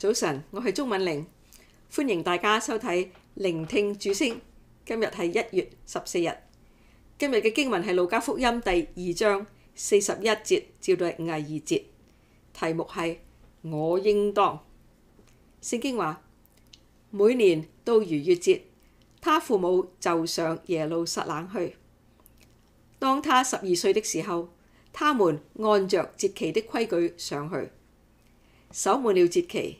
早晨，我係钟敏玲，歡迎大家收睇聆聽主声。今日係一月十四日，今日嘅經文係路加福音第二章四十一節至第五二節，題目係我應當。聖經話每年到逾越節，他父母就上耶路撒冷去。當他十二歲的時候，他們按着節期的規矩上去，守滿了節期。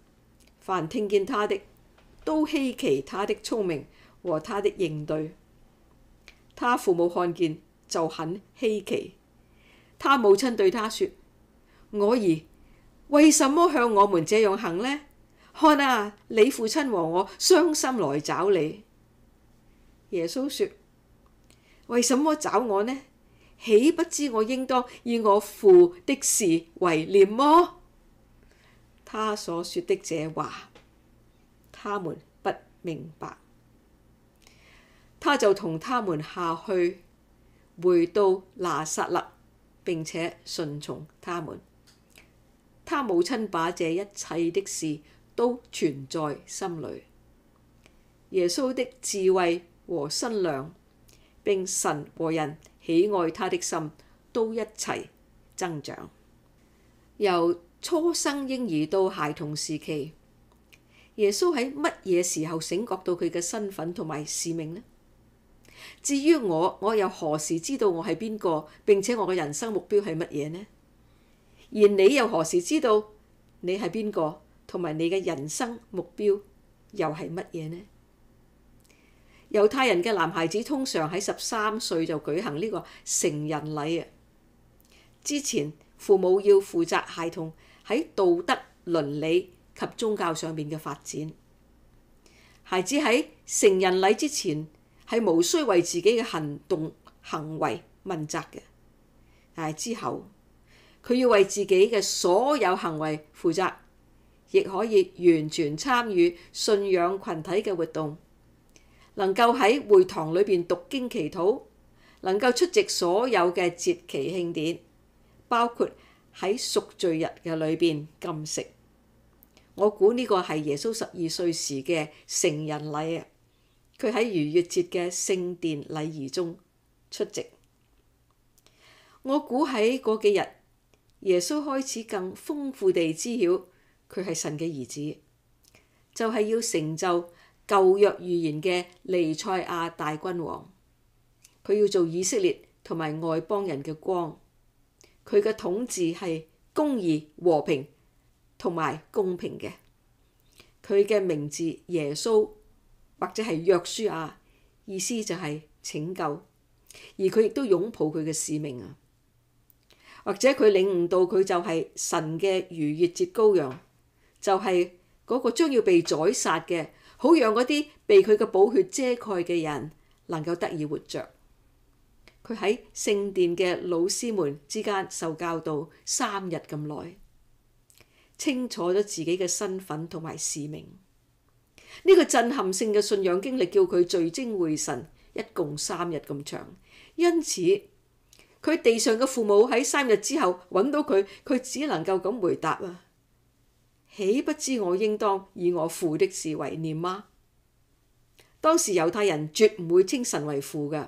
凡听见他的，都稀奇他的聪明和他的应对。他父母看见，就很稀奇。他母亲对他说：我儿，为什么向我们这样行呢？看啊，你父亲和我伤心来找你。耶稣说：为什么找我呢？岂不知我应当以我父的事为念么？他所說的這話，他們不明白。他就同他們下去，回到拿撒勒，並且順從他們。他母親把這一切的事都存在心里。耶穌的智慧和身量，並神和人喜愛他的心，都一齊增長。初生婴儿到孩童时期，耶稣喺乜嘢时候醒觉到佢嘅身份同埋使命呢？至于我，我又何时知道我系边个，并且我嘅人生目标系乜嘢呢？而你又何时知道你系边个，同埋你嘅人生目标又系乜嘢呢？犹太人嘅男孩子通常喺十三岁就举行呢个成人礼啊！之前父母要负责孩童。喺道德倫理及宗教上面嘅發展，孩子喺成人禮之前係無需為自己嘅行動行為問責嘅。誒之後，佢要為自己嘅所有行為負責，亦可以完全參與信仰群體嘅活動，能夠喺會堂裏邊讀經祈禱，能夠出席所有嘅節期慶典，包括。喺赎罪日嘅里边禁食，我估呢個係耶穌十二歲時嘅成人禮啊！佢喺逾越節嘅聖殿禮儀中出席。我估喺嗰幾日，耶穌開始更豐富地知曉佢係神嘅兒子，就係要成就舊約預言嘅尼賽亞大君王，佢要做以色列同埋外邦人嘅光。佢嘅統治係公義、和平同埋公平嘅。佢嘅名字耶穌或者係約書亞，意思就係拯救。而佢亦都擁抱佢嘅使命啊，或者佢領悟到佢就係神嘅逾越節羔羊，就係嗰個將要被宰殺嘅，好讓嗰啲被佢嘅寶血遮蓋嘅人能夠得以活着。佢喺圣殿嘅老师们之间受教导三日咁耐，清楚咗自己嘅身份同埋使命。呢个震撼性嘅信仰经历叫佢聚精会神，一共三日咁长。因此，佢地上嘅父母喺三日之后揾到佢，佢只能够咁回答啊：岂不知我应当以我父的事为念吗？当时犹太人绝唔会称神为父嘅。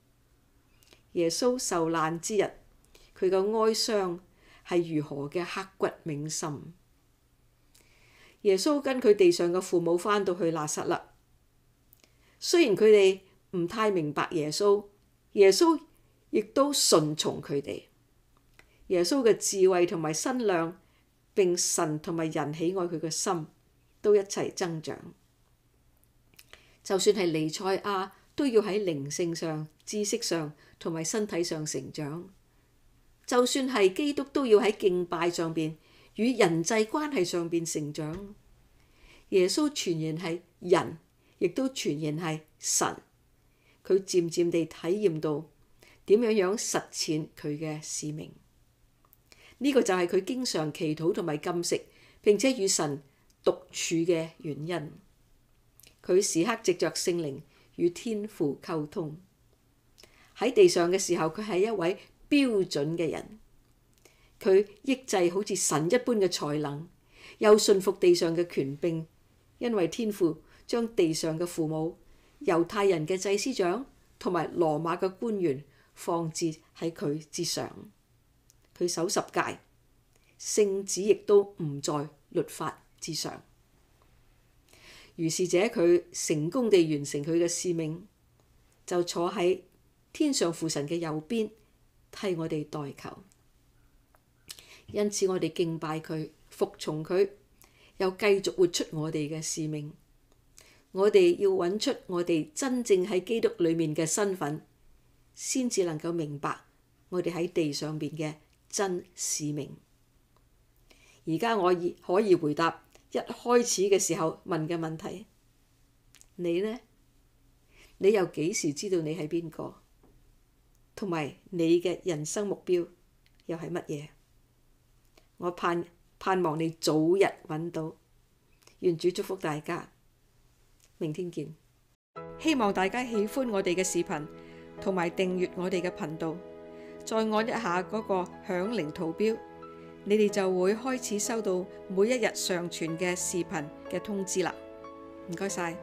耶穌受難之日，佢嘅哀傷係如何嘅刻骨銘心。耶穌跟佢地上嘅父母翻到去拿撒勒，雖然佢哋唔太明白耶穌，耶穌亦都順從佢哋。耶穌嘅智慧同埋身量，並神同埋人喜愛佢嘅心，都一齊增長。就算係尼賽亞，都要喺靈性上、知識上。同埋身體上成長，就算係基督都要喺敬拜上邊與人際關係上邊成長。耶穌全然係人，亦都全然係神。佢漸漸地體驗到點樣樣實踐佢嘅使命。呢個就係佢經常祈禱同埋禁食，並且與神獨處嘅原因。佢時刻藉着聖靈與天父溝通。喺地上嘅時候，佢係一位標準嘅人。佢抑制好似神一般嘅才能，又信服地上嘅權柄，因為天父將地上嘅父母、猶太人嘅祭司長同埋羅馬嘅官員放置喺佢之上。佢守十戒，聖旨亦都唔在律法之上。如是者，佢成功地完成佢嘅使命，就坐喺。天上父神嘅右边替我哋代求，因此我哋敬拜佢、服從佢，又繼續活出我哋嘅使命。我哋要揾出我哋真正喺基督里面嘅身份，先至能夠明白我哋喺地上边嘅真使命。而家我已可以回答一开始嘅时候问嘅问题。你呢？你又几时知道你系边个？同埋你嘅人生目標又係乜嘢？我盼盼望你早日揾到，願主祝福大家。明天見，希望大家喜歡我哋嘅視頻，同埋訂閱我哋嘅頻道，再按一下嗰個響鈴圖標，你哋就會開始收到每一日上傳嘅視頻嘅通知啦。唔該晒。